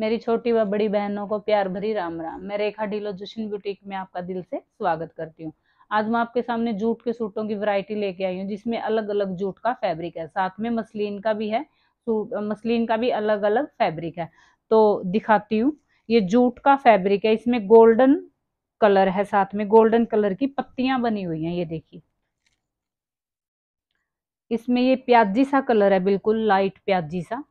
मेरी छोटी व बड़ी बहनों को प्यार भरी राम राम मैं रेखा डीलो जशन बुटीक में आपका दिल से स्वागत करती हूँ आज मैं आपके सामने जूट के सूटों की वैरायटी लेके आई हूँ जिसमें अलग अलग जूट का फैब्रिक है साथ में मसलिन का भी है मसलिन का भी अलग अलग फैब्रिक है तो दिखाती हूँ ये जूट का फैब्रिक है इसमें गोल्डन कलर है साथ में गोल्डन कलर की पत्तियां बनी हुई हैं ये देखिए इसमें ये प्याजी सा कलर है बिल्कुल लाइट प्याजी सा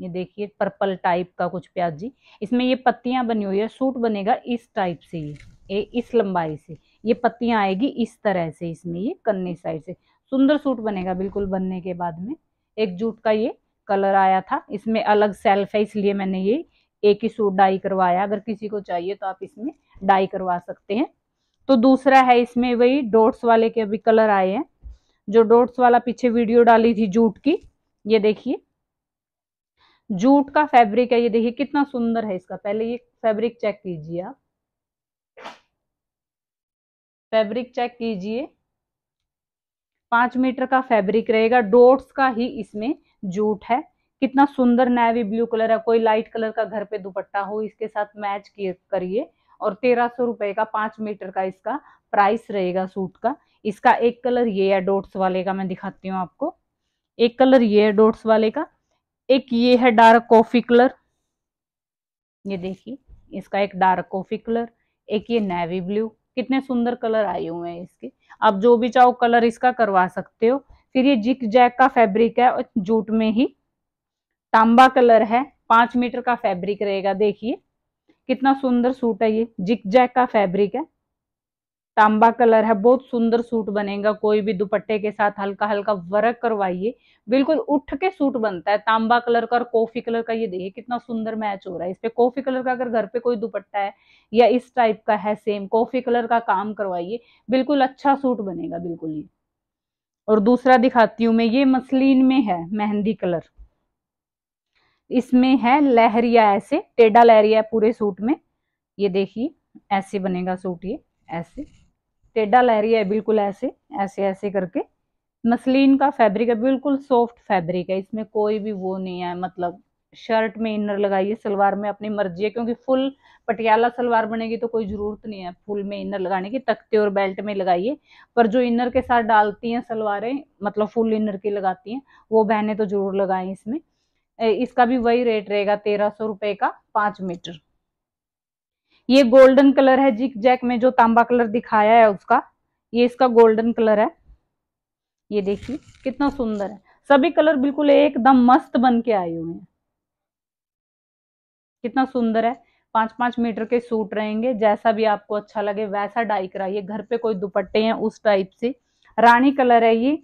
ये देखिए पर्पल टाइप का कुछ प्याज जी इसमें ये पत्तियां बनी हुई है सूट बनेगा इस टाइप से ये ए, इस लंबाई से ये पत्तियां आएगी इस तरह से इसमें ये कन्नी साइड से सुंदर सूट बनेगा बिल्कुल बनने के बाद में एक जूट का ये कलर आया था इसमें अलग सेल्फ है इसलिए मैंने ये एक ही सूट डाई करवाया अगर किसी को चाहिए तो आप इसमें डाई करवा सकते हैं तो दूसरा है इसमें वही डोट्स वाले के अभी कलर आए हैं जो डोट्स वाला पीछे वीडियो डाली थी जूट की ये देखिए जूट का फैब्रिक है ये देखिए कितना सुंदर है इसका पहले ये फैब्रिक चेक कीजिए आप फैब्रिक चेक कीजिए पांच मीटर का फैब्रिक रहेगा डोट्स का ही इसमें जूट है कितना सुंदर नेवी ब्लू कलर है कोई लाइट कलर का घर पे दुपट्टा हो इसके साथ मैच करिए और तेरह सौ रुपए का पांच मीटर का इसका प्राइस रहेगा सूट का इसका एक कलर ये है डोट्स वाले का मैं दिखाती हूँ आपको एक कलर ये है डोट्स वाले का एक ये है डार्क कॉफी कलर ये देखिए इसका एक डार्क कॉफी कलर एक ये नेवी ब्लू कितने सुंदर कलर आए हुए हैं इसके आप जो भी चाहो कलर इसका करवा सकते हो फिर ये जिक जैक का फैब्रिक है और जूट में ही तांबा कलर है पांच मीटर का फैब्रिक रहेगा देखिए कितना सुंदर सूट है ये जिक जैक का फैब्रिक है तांबा कलर है बहुत सुंदर सूट बनेगा कोई भी दुपट्टे के साथ हल्का हल्का वर्क करवाइए बिल्कुल उठ के सूट बनता है तांबा कलर का और कॉफी कलर का ये देखिए कितना सुंदर मैच हो रहा है इस पे कॉफी कलर का अगर घर पे कोई दुपट्टा है या इस टाइप का है सेम कॉफी कलर का काम करवाइए बिल्कुल अच्छा सूट बनेगा बिल्कुल ये और दूसरा दिखाती हूँ मैं ये मसलिन में है मेहंदी कलर इसमें है लहरिया ऐसे टेढ़ा लहरिया पूरे सूट में ये देखिए ऐसे बनेगा सूट ये ऐसे टेढ़ा लहरिया है बिल्कुल ऐसे ऐसे ऐसे करके मसलिन का फैब्रिक है बिल्कुल सॉफ्ट फैब्रिक है इसमें कोई भी वो नहीं है मतलब शर्ट में इनर लगाइए सलवार में अपनी मर्जी है क्योंकि फुल पटियाला सलवार बनेगी तो कोई ज़रूरत नहीं है फुल में इनर लगाने की तख्ते और बेल्ट में लगाइए पर जो इनर के साथ डालती हैं सलवारें मतलब फुल इनर की लगाती हैं वो बहनें तो ज़रूर लगाएं इसमें इसका भी वही रेट रहेगा तेरह सौ रुपये का पाँच मीटर ये गोल्डन कलर है जिक जैक में जो तांबा कलर दिखाया है उसका ये इसका गोल्डन कलर है ये देखिए कितना सुंदर है सभी कलर बिल्कुल एकदम मस्त बन के आए हुए हैं कितना सुंदर है पांच पांच मीटर के सूट रहेंगे जैसा भी आपको अच्छा लगे वैसा डाई कराइए घर पे कोई दुपट्टे हैं उस टाइप से रानी कलर है ये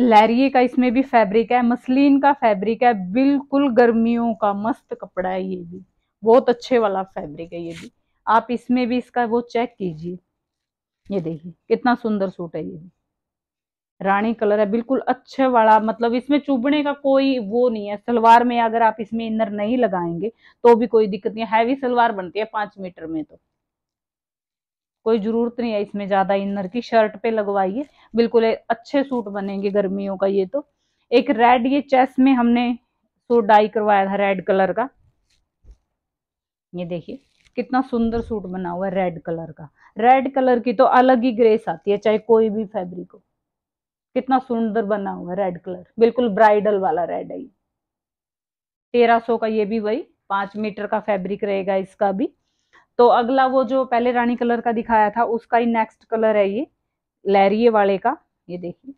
लहरिए का इसमें भी फैब्रिक है मसलिन का फैब्रिक है बिल्कुल गर्मियों का मस्त कपड़ा है ये भी बहुत अच्छे वाला फैब्रिक है ये भी आप इसमें भी इसका वो चेक कीजिए ये देखिए कितना सुंदर सूट है ये भी रानी कलर है बिल्कुल अच्छे वाला मतलब इसमें चुभने का कोई वो नहीं है सलवार में अगर आप इसमें इनर नहीं लगाएंगे तो भी कोई दिक्कत नहीं हैवी सलवार बनती है पांच मीटर में तो कोई जरूरत नहीं है इसमें ज्यादा इनर की शर्ट पे लगवाइए बिल्कुल अच्छे सूट बनेंगे गर्मियों का ये तो एक रेड ये चेस में हमने सूट तो डाई करवाया था रेड कलर का ये देखिए कितना सुंदर सूट बना हुआ है रेड कलर का रेड कलर की तो अलग ही ग्रेस आती है चाहे कोई भी फैब्रिक हो कितना सुंदर बना हुआ है रेड कलर बिल्कुल ब्राइडल वाला रेड है तेरह सौ का ये भी वही पांच मीटर का फैब्रिक रहेगा इसका भी तो अगला वो जो पहले रानी कलर का दिखाया था उसका ही नेक्स्ट कलर है ये लहरिए वाले का ये देखिए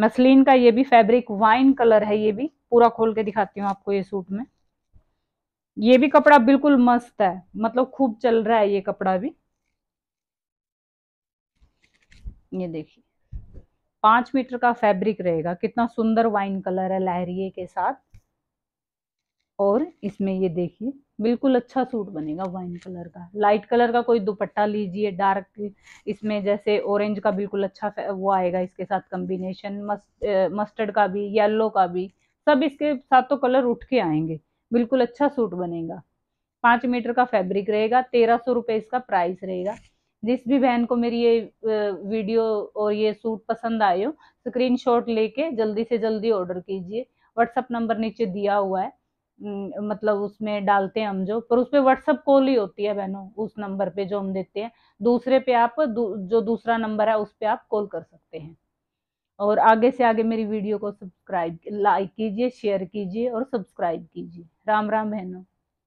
मसलिन का ये भी फैब्रिक वाइन कलर है ये भी पूरा खोल के दिखाती हूँ आपको ये सूट में ये भी कपड़ा बिल्कुल मस्त है मतलब खूब चल रहा है ये कपड़ा भी ये देखिए पांच मीटर का फैब्रिक रहेगा कितना सुंदर वाइन कलर है लहरिए के साथ और इसमें ये देखिए बिल्कुल अच्छा सूट बनेगा वाइन कलर का लाइट कलर का कोई दुपट्टा लीजिए डार्क इसमें जैसे ऑरेंज का बिल्कुल अच्छा वो आएगा इसके साथ कॉम्बिनेशन मस्ट, मस्टर्ड का भी येलो का भी सब इसके साथ तो कलर उठ के आएंगे बिल्कुल अच्छा सूट बनेगा पाँच मीटर का फैब्रिक रहेगा तेरह सौ रुपये इसका प्राइस रहेगा जिस भी बहन को मेरी ये वीडियो और ये सूट पसंद आए हो स्क्रीन शॉट लेके जल्दी से जल्दी ऑर्डर कीजिए व्हाट्सअप नंबर नीचे दिया हुआ है मतलब उसमें डालते हैं हम जो पर उस पर व्हाट्सअप कॉल ही होती है बहनों उस नंबर पे जो हम देते हैं दूसरे पे आप दू, जो दूसरा नंबर है उस पर आप कॉल कर सकते हैं और आगे से आगे मेरी वीडियो को सब्सक्राइब लाइक कीजिए शेयर कीजिए और सब्सक्राइब कीजिए राम राम बहनों